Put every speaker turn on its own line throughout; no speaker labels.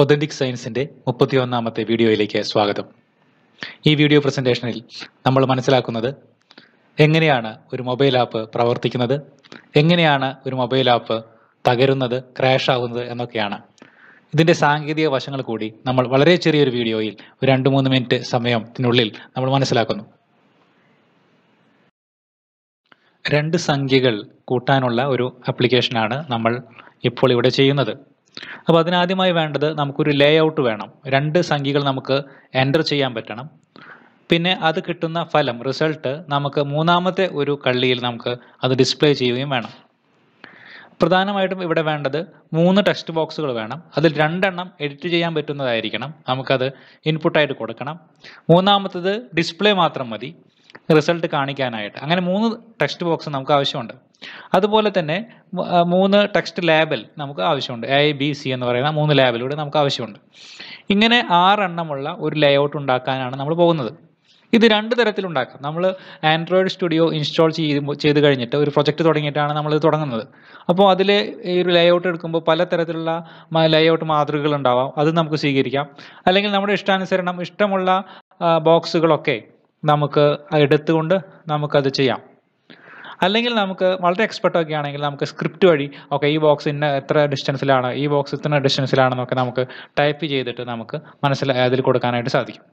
authentic സയൻസിന്റെ മുപ്പത്തിയൊന്നാമത്തെ വീഡിയോയിലേക്ക് സ്വാഗതം ഈ വീഡിയോ പ്രസന്റേഷനിൽ നമ്മൾ മനസ്സിലാക്കുന്നത് എങ്ങനെയാണ് ഒരു മൊബൈൽ ആപ്പ് പ്രവർത്തിക്കുന്നത് എങ്ങനെയാണ് ഒരു മൊബൈൽ ആപ്പ് തകരുന്നത് ക്രാഷ് ആകുന്നത് എന്നൊക്കെയാണ് ഇതിന്റെ സാങ്കേതിക വശങ്ങൾ കൂടി നമ്മൾ വളരെ ചെറിയൊരു വീഡിയോയിൽ ഒരു രണ്ട് മൂന്ന് മിനിറ്റ് സമയത്തിനുള്ളിൽ നമ്മൾ മനസ്സിലാക്കുന്നു രണ്ട് സംഖ്യകൾ കൂട്ടാനുള്ള ഒരു ആപ്ലിക്കേഷനാണ് നമ്മൾ ഇപ്പോൾ ഇവിടെ ചെയ്യുന്നത് അപ്പോൾ അതിനാദ്യമായി വേണ്ടത് നമുക്കൊരു ലേ ഔട്ട് വേണം രണ്ട് സംഖ്യകൾ നമുക്ക് എൻ്റർ ചെയ്യാൻ പറ്റണം പിന്നെ അത് കിട്ടുന്ന ഫലം റിസൾട്ട് നമുക്ക് മൂന്നാമത്തെ ഒരു കള്ളിയിൽ നമുക്ക് അത് ഡിസ്പ്ലേ ചെയ്യുകയും വേണം പ്രധാനമായിട്ടും ഇവിടെ വേണ്ടത് മൂന്ന് ടെക്സ്റ്റ് ബോക്സുകൾ വേണം അതിൽ രണ്ടെണ്ണം എഡിറ്റ് ചെയ്യാൻ പറ്റുന്നതായിരിക്കണം നമുക്കത് ഇൻപുട്ടായിട്ട് കൊടുക്കണം മൂന്നാമത്തത് ഡിസ്പ്ലേ മാത്രം മതി റിസൾട്ട് കാണിക്കാനായിട്ട് അങ്ങനെ മൂന്ന് ടെക്സ്റ്റ് ബോക്സ് നമുക്ക് ആവശ്യമുണ്ട് അതുപോലെ തന്നെ മൂന്ന് ടെക്സ്റ്റ് ലേബൽ നമുക്ക് ആവശ്യമുണ്ട് എ ബി സി എന്ന് പറയുന്ന മൂന്ന് ലേബലൂടെ നമുക്ക് ആവശ്യമുണ്ട് ഇങ്ങനെ ആറെണ്ണമുള്ള ഒരു ലേഔട്ട് ഉണ്ടാക്കാനാണ് നമ്മൾ പോകുന്നത് ഇത് രണ്ട് തരത്തിലുണ്ടാക്കാം നമ്മൾ ആൻഡ്രോയിഡ് സ്റ്റുഡിയോ ഇൻസ്റ്റാൾ ചെയ്യുമ്പോൾ ചെയ്ത് കഴിഞ്ഞിട്ട് ഒരു പ്രൊജക്റ്റ് തുടങ്ങിയിട്ടാണ് നമ്മളിത് തുടങ്ങുന്നത് അപ്പോൾ അതിൽ ഈ ഒരു ലേഔട്ട് എടുക്കുമ്പോൾ പല തരത്തിലുള്ള ലേഔട്ട് മാതൃകകൾ ഉണ്ടാവാം അത് നമുക്ക് സ്വീകരിക്കാം അല്ലെങ്കിൽ നമ്മുടെ ഇഷ്ടാനുസരണം ഇഷ്ടമുള്ള ബോക്സുകളൊക്കെ നമുക്ക് എടുത്തുകൊണ്ട് നമുക്കത് ചെയ്യാം അല്ലെങ്കിൽ നമുക്ക് വളരെ എക്സ്പെർട്ട് ഒക്കെ ആണെങ്കിൽ നമുക്ക് സ്ക്രിപ്റ്റ് വഴി ഓക്കെ ഈ ബോക്സ് ഇന്ന എത്ര ഡിസ്റ്റൻസിലാണ് ഈ ബോക്സ് ഇത്ര ഡിസ്റ്റൻസിലാണെന്നൊക്കെ നമുക്ക് ടൈപ്പ് ചെയ്തിട്ട് നമുക്ക് മനസ്സിൽ അതിൽ കൊടുക്കാനായിട്ട് സാധിക്കും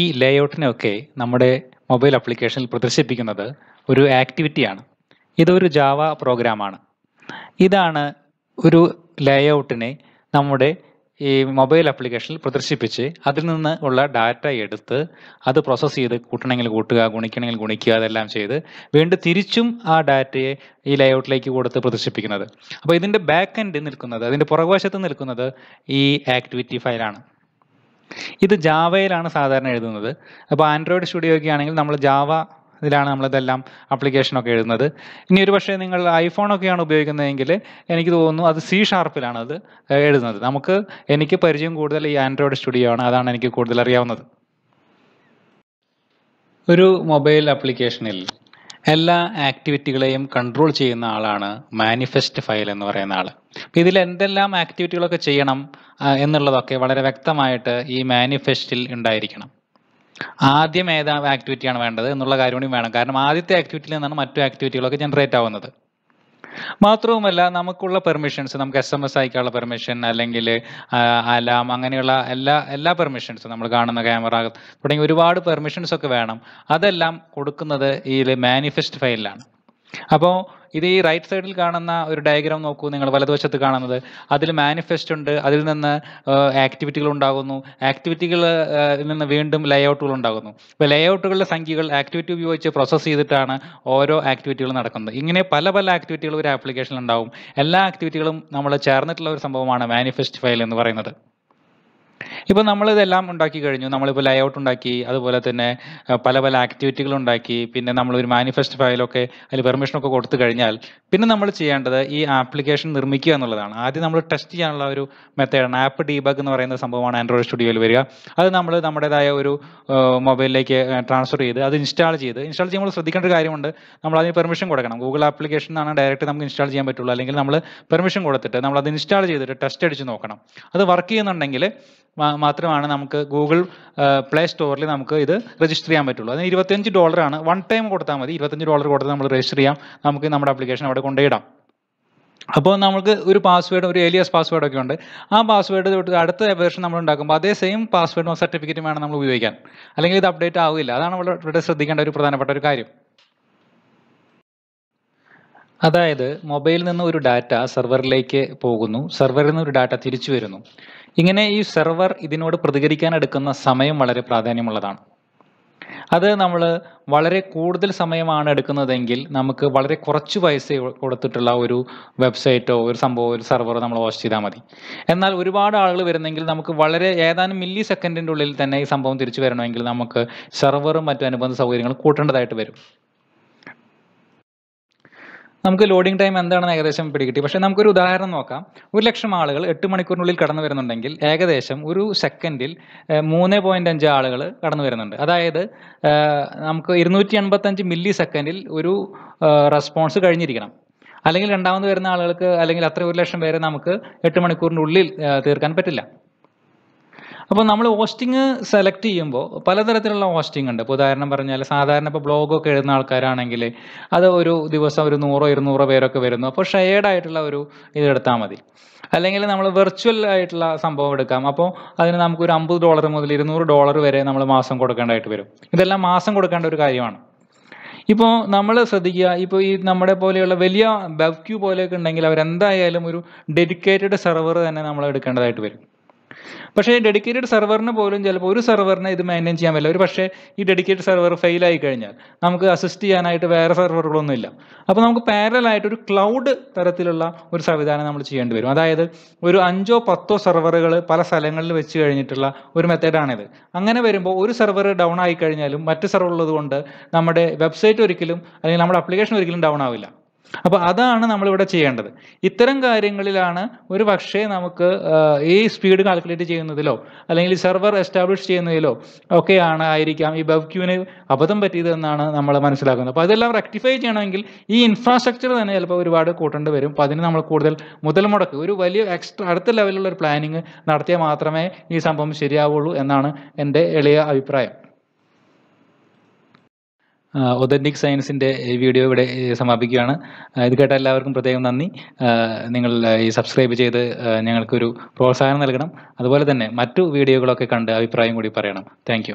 ഈ ഔട്ടിനെയൊക്കെ നമ്മുടെ മൊബൈൽ ആപ്ലിക്കേഷനിൽ പ്രദർശിപ്പിക്കുന്നത് ഒരു ആക്ടിവിറ്റിയാണ് ഇതൊരു ജാവ പ്രോഗ്രാമാണ് ഇതാണ് ഒരു ലേഔട്ടിനെ നമ്മുടെ ഈ മൊബൈൽ ആപ്ലിക്കേഷനിൽ പ്രദർശിപ്പിച്ച് അതിൽ നിന്ന് ഉള്ള ഡാറ്റ എടുത്ത് അത് പ്രോസസ്സ് ചെയ്ത് കൂട്ടണമെങ്കിൽ കൂട്ടുക ഗുണിക്കണമെങ്കിൽ ഗുണിക്കുക അതെല്ലാം ചെയ്ത് വീണ്ടും തിരിച്ചും ആ ഡാറ്റയെ ഈ ലേഔട്ടിലേക്ക് കൊടുത്ത് പ്രദർശിപ്പിക്കുന്നത് അപ്പോൾ ഇതിൻ്റെ ബാക്ക് എൻഡ് നിൽക്കുന്നത് അതിൻ്റെ പുറകുവശത്ത് നിൽക്കുന്നത് ഈ ആക്ടിവിറ്റി ഫയലാണ് ഇത് ജാവയിലാണ് സാധാരണ എഴുതുന്നത് അപ്പോൾ ആൻഡ്രോയിഡ് സ്റ്റുഡിയോ ഒക്കെ ആണെങ്കിൽ നമ്മൾ ജാവ ഇതിലാണ് നമ്മളിതെല്ലാം അപ്ലിക്കേഷനൊക്കെ എഴുതുന്നത് ഇനി ഒരു പക്ഷേ നിങ്ങൾ ഐഫോണൊക്കെയാണ് ഉപയോഗിക്കുന്നതെങ്കിൽ എനിക്ക് തോന്നുന്നു അത് സി ഷാർപ്പിലാണ് അത് എഴുതുന്നത് നമുക്ക് എനിക്ക് പരിചയം കൂടുതൽ ഈ ആൻഡ്രോയിഡ് സ്റ്റുഡിയോ ആണ് അതാണ് എനിക്ക് കൂടുതൽ അറിയാവുന്നത് ഒരു മൊബൈൽ ആപ്ലിക്കേഷനിൽ എല്ലാ ആക്ടിവിറ്റികളെയും കൺട്രോൾ ചെയ്യുന്ന ആളാണ് മാനിഫെസ്റ്റ് ഫയൽ എന്ന് പറയുന്ന ആൾ ഇതിൽ എന്തെല്ലാം ആക്ടിവിറ്റികളൊക്കെ ചെയ്യണം എന്നുള്ളതൊക്കെ വളരെ വ്യക്തമായിട്ട് ഈ മാനിഫെസ്റ്റിൽ ഉണ്ടായിരിക്കണം ആദ്യം ഏത് ആക്ടിവിറ്റിയാണ് വേണ്ടത് എന്നുള്ള കാര്യം വേണം കാരണം ആദ്യത്തെ ആക്ടിവിറ്റിയിൽ നിന്നാണ് മറ്റു ആക്ടിവിറ്റികളൊക്കെ ജനറേറ്റ് ആവുന്നത് മാത്രവുമല്ല നമുക്കുള്ള പെർമിഷൻസ് നമുക്ക് എസ് എം എസ് അയക്കാനുള്ള പെർമിഷൻ അല്ലെങ്കിൽ അലാം അങ്ങനെയുള്ള എല്ലാ എല്ലാ പെർമിഷൻസും നമ്മൾ കാണുന്ന ക്യാമറ തുടങ്ങി ഒരുപാട് പെർമിഷൻസ് ഒക്കെ വേണം അതെല്ലാം കൊടുക്കുന്നത് ഈ മാനിഫെസ്റ്റ് ഫയലിലാണ് അപ്പോൾ ഇത് ഈ റൈറ്റ് സൈഡിൽ കാണുന്ന ഒരു ഡയഗ്രാം നോക്കൂ നിങ്ങൾ വലതുവശത്ത് കാണുന്നത് അതിൽ മാനിഫെസ്റ്റ് ഉണ്ട് അതിൽ നിന്ന് ആക്ടിവിറ്റികൾ ഉണ്ടാകുന്നു ആക്ടിവിറ്റികൾ നിന്ന് വീണ്ടും ലേഔട്ടുകൾ ഉണ്ടാകുന്നു ഇപ്പോൾ ലേഔട്ടുകളുടെ സംഖ്യകൾ ആക്ടിവിറ്റി ഉപയോഗിച്ച് പ്രോസസ്സ് ചെയ്തിട്ടാണ് ഓരോ ആക്ടിവിറ്റികൾ നടക്കുന്നത് ഇങ്ങനെ പല പല ആക്ടിവിറ്റികൾ ഒരു ആപ്ലിക്കേഷനിൽ ഉണ്ടാവും എല്ലാ ആക്ടിവിറ്റികളും നമ്മൾ ചേർന്നിട്ടുള്ള ഒരു സംഭവമാണ് മാനിഫെസ്റ്റ് ഫയൽ എന്ന് പറയുന്നത് ഇപ്പോൾ നമ്മൾ ഉണ്ടാക്കി കഴിഞ്ഞു നമ്മളിപ്പോൾ ലേഔട്ട് ഉണ്ടാക്കി അതുപോലെ തന്നെ പല പല ആക്ടിവിറ്റികൾ ഉണ്ടാക്കി പിന്നെ നമ്മൾ ഒരു മാനിഫെസ്റ്റ് ഫയലൊക്കെ അതിൽ പെർമിഷനൊക്കെ കൊടുത്തു കഴിഞ്ഞാൽ പിന്നെ നമ്മൾ ചെയ്യേണ്ടത് ഈ ആപ്ലിക്കേഷൻ നിർമ്മിക്കുക എന്നുള്ളതാണ് ആദ്യം നമ്മൾ ടെസ്റ്റ് ചെയ്യാനുള്ള ഒരു മെത്തേഡാണ് ആപ്പ് ഡീബഗ് എന്ന് പറയുന്ന സംഭവമാണ് ആൻഡ്രോയിഡ് സ്റ്റുഡിയോയിൽ വരിക അത് നമ്മൾ നമ്മുടേതായ ഒരു മൊബൈലിലേക്ക് ട്രാൻസ്ഫർ ചെയ്ത് അത് ഇൻസ്റ്റാൾ ചെയ്ത് ഇൻസ്റ്റാൾ ചെയ്യുമ്പോൾ ശ്രദ്ധിക്കേണ്ട ഒരു കാര്യമുണ്ട് നമ്മൾ അതിന് പെർമിഷൻ കൊടുക്കണം ഗൂഗിൾ ആപ്ലിക്കേഷൻ ആണ് ഡയറക്റ്റ് നമുക്ക് ഇൻസ്റ്റാൾ ചെയ്യാൻ പറ്റുള്ളൂ അല്ലെങ്കിൽ നമ്മൾ പെർമിഷൻ കൊടുത്തിട്ട് നമ്മൾ അത് ഇൻസ്റ്റാൾ ചെയ്തിട്ട് ടെസ്റ്റ് അടിച്ച് നോക്കണം അത് വർക്ക് ചെയ്യുന്നുണ്ടെങ്കിൽ മാത്രമാണ് നമുക്ക് ഗൂഗിൾ പ്ലേ സ്റ്റോറിൽ നമുക്ക് ഇത് രജിസ്റ്റർ ചെയ്യാൻ പറ്റുള്ളൂ അതിന് ഇരുപത്തഞ്ച് ഡോളറാണ് വൺ ടൈം കൊടുത്താൽ മതി ഇരുപത്തഞ്ച് ഡോളർ കൊടുത്താൽ നമ്മൾ രജിസ്റ്റർ ചെയ്യാം നമുക്ക് നമ്മുടെ ആപ്ലിക്കേഷൻ അവിടെ കൊണ്ടുപോയിടാം അപ്പോൾ നമുക്ക് ഒരു പാസ്വേഡ് ഒരു ഏലിയസ് പാസ്വേഡ് ഒക്കെ ഉണ്ട് ആ പാസ്വേഡ് തൊട്ട് അടുത്ത വേർഷൻ നമ്മൾ ഉണ്ടാക്കുമ്പോൾ അതേ സെയിം പാസ്വേഡും സർട്ടിഫിക്കറ്റും വേണം നമ്മൾ ഉപയോഗിക്കാൻ അല്ലെങ്കിൽ ഇത് അപ്ഡേറ്റ് ആവില്ല അതാണ് വളരെ ശ്രദ്ധിക്കേണ്ട ഒരു പ്രധാനപ്പെട്ട ഒരു കാര്യം അതായത് മൊബൈലിൽ നിന്ന് ഒരു ഡാറ്റ സെർവറിലേക്ക് പോകുന്നു സെർവറിൽ നിന്ന് ഒരു ഡാറ്റ തിരിച്ചു വരുന്നു ഇങ്ങനെ ഈ സെർവർ ഇതിനോട് പ്രതികരിക്കാൻ എടുക്കുന്ന സമയം വളരെ പ്രാധാന്യമുള്ളതാണ് അത് നമ്മൾ വളരെ കൂടുതൽ സമയമാണ് എടുക്കുന്നതെങ്കിൽ നമുക്ക് വളരെ കുറച്ച് പൈസ കൊടുത്തിട്ടുള്ള ഒരു വെബ്സൈറ്റോ ഒരു സംഭവമോ ഒരു സെർവറോ നമ്മൾ വാച്ച് ചെയ്താൽ മതി എന്നാൽ ഒരുപാട് ആളുകൾ വരുന്നെങ്കിൽ നമുക്ക് വളരെ ഏതാനും മില്ലി സെക്കൻഡിൻ്റെ ഉള്ളിൽ തന്നെ ഈ സംഭവം തിരിച്ചു വരണമെങ്കിൽ നമുക്ക് സെർവറും മറ്റു അനുബന്ധ സൗകര്യങ്ങളും കൂട്ടേണ്ടതായിട്ട് വരും നമുക്ക് ലോഡിംഗ് ടൈം എന്താണെന്ന് ഏകദേശം പിടികിട്ടി പക്ഷേ നമുക്കൊരു ഉദാഹരണം നോക്കാം ഒരു ലക്ഷം ആളുകൾ എട്ട് മണിക്കൂറിനുള്ളിൽ കടന്നു വരുന്നുണ്ടെങ്കിൽ ഏകദേശം ഒരു സെക്കൻഡിൽ മൂന്ന് പോയിൻ്റ് അഞ്ച് ആളുകൾ കടന്നു വരുന്നുണ്ട് അതായത് നമുക്ക് ഇരുന്നൂറ്റി എൺപത്തഞ്ച് മില്ലി സെക്കൻഡിൽ ഒരു റെസ്പോൺസ് കഴിഞ്ഞിരിക്കണം അല്ലെങ്കിൽ രണ്ടാമത് വരുന്ന ആളുകൾക്ക് അല്ലെങ്കിൽ അത്ര ഒരു ലക്ഷം പേരെ നമുക്ക് എട്ട് മണിക്കൂറിനുള്ളിൽ തീർക്കാൻ പറ്റില്ല അപ്പോൾ നമ്മൾ ഹോസ്റ്റിംഗ് സെലക്ട് ചെയ്യുമ്പോൾ പലതരത്തിലുള്ള ഹോസ്റ്റിംഗ് ഉണ്ട് ഇപ്പോൾ ഉദാഹരണം പറഞ്ഞാൽ സാധാരണ ഇപ്പോൾ ബ്ലോഗൊക്കെ എഴുതുന്ന ആൾക്കാരാണെങ്കിൽ അത് ഒരു ദിവസം ഒരു നൂറോ ഇരുന്നൂറോ പേരൊക്കെ വരുന്നു അപ്പോൾ ഷെയർഡ് ആയിട്ടുള്ള ഒരു ഇത് എടുത്താൽ മതി അല്ലെങ്കിൽ നമ്മൾ വെർച്വൽ ആയിട്ടുള്ള സംഭവം എടുക്കാം അപ്പോൾ അതിന് നമുക്ക് ഒരു അമ്പത് ഡോളർ മുതൽ ഇരുന്നൂറ് ഡോളർ വരെ നമ്മൾ മാസം കൊടുക്കേണ്ടതായിട്ട് വരും ഇതെല്ലാം മാസം കൊടുക്കേണ്ട ഒരു കാര്യമാണ് ഇപ്പോൾ നമ്മൾ ശ്രദ്ധിക്കുക ഇപ്പോൾ ഈ നമ്മുടെ പോലെയുള്ള വലിയ ബവ്ക്യൂ പോലെയൊക്കെ ഉണ്ടെങ്കിൽ അവരെന്തായാലും ഒരു ഡെഡിക്കേറ്റഡ് സെർവർ തന്നെ നമ്മൾ എടുക്കേണ്ടതായിട്ട് വരും പക്ഷേ ഡെഡിക്കേറ്റഡ് സെർവറിന് പോലും ചിലപ്പോൾ ഒരു സെർവറിനെ ഇത് മെയിൻറ്റെയിൻ ചെയ്യാൻ പറ്റില്ല ഒരു പക്ഷേ ഈ ഡെഡിക്കേറ്റഡ് സെർവർ ഫെയിൽ ആയി കഴിഞ്ഞാൽ നമുക്ക് അസിസ്റ്റ് ചെയ്യാനായിട്ട് വേറെ സെർവറുകളൊന്നും ഇല്ല അപ്പോൾ നമുക്ക് പാരലായിട്ട് ഒരു ക്ലൗഡ് തരത്തിലുള്ള ഒരു സംവിധാനം നമ്മൾ ചെയ്യേണ്ടി വരും അതായത് ഒരു അഞ്ചോ പത്തോ സെർവറുകൾ പല സ്ഥലങ്ങളിൽ വെച്ച് കഴിഞ്ഞിട്ടുള്ള ഒരു മെത്തേഡാണിത് അങ്ങനെ വരുമ്പോൾ ഒരു സെർവർ ഡൗൺ ആയി കഴിഞ്ഞാലും മറ്റ് സെർവർ ഉള്ളത് കൊണ്ട് നമ്മുടെ വെബ്സൈറ്റ് ഒരിക്കലും അല്ലെങ്കിൽ നമ്മുടെ ആപ്ലിക്കേഷൻ ഒരിക്കലും ഡൗൺ ആവില്ല അപ്പോൾ അതാണ് നമ്മളിവിടെ ചെയ്യേണ്ടത് ഇത്തരം കാര്യങ്ങളിലാണ് ഒരു പക്ഷേ നമുക്ക് ഈ സ്പീഡ് കാൽക്കുലേറ്റ് ചെയ്യുന്നതിലോ അല്ലെങ്കിൽ സെർവർ എസ്റ്റാബ്ലിഷ് ചെയ്യുന്നതിലോ ഒക്കെയാണ് ആയിരിക്കാം ഈ ബവ്ക്യൂവിന് അബദ്ധം പറ്റിയതെന്നാണ് നമ്മൾ മനസ്സിലാക്കുന്നത് അപ്പോൾ അതെല്ലാം റെക്ടിഫൈ ചെയ്യണമെങ്കിൽ ഈ ഇൻഫ്രാസ്ട്രക്ചർ തന്നെ ചിലപ്പോൾ ഒരുപാട് കൂട്ടേണ്ടി വരും അപ്പോൾ അതിന് നമ്മൾ കൂടുതൽ മുതൽ മുടക്ക് ഒരു വലിയ എക്സ്ട്രാ അടുത്ത ലെവലിലുള്ള ഒരു പ്ലാനിങ് നടത്തിയാൽ മാത്രമേ ഈ സംഭവം ശരിയാവുള്ളൂ എന്നാണ് എൻ്റെ എളിയ അഭിപ്രായം ഒതന്റിക് സയൻസിൻ്റെ വീഡിയോ ഇവിടെ സമാപിക്കുകയാണ് ഇത് കേട്ട എല്ലാവർക്കും പ്രത്യേകം നന്ദി നിങ്ങൾ ഈ സബ്സ്ക്രൈബ് ചെയ്ത് ഞങ്ങൾക്കൊരു പ്രോത്സാഹനം നൽകണം അതുപോലെ തന്നെ മറ്റു വീഡിയോകളൊക്കെ കണ്ട് അഭിപ്രായം കൂടി പറയണം താങ്ക്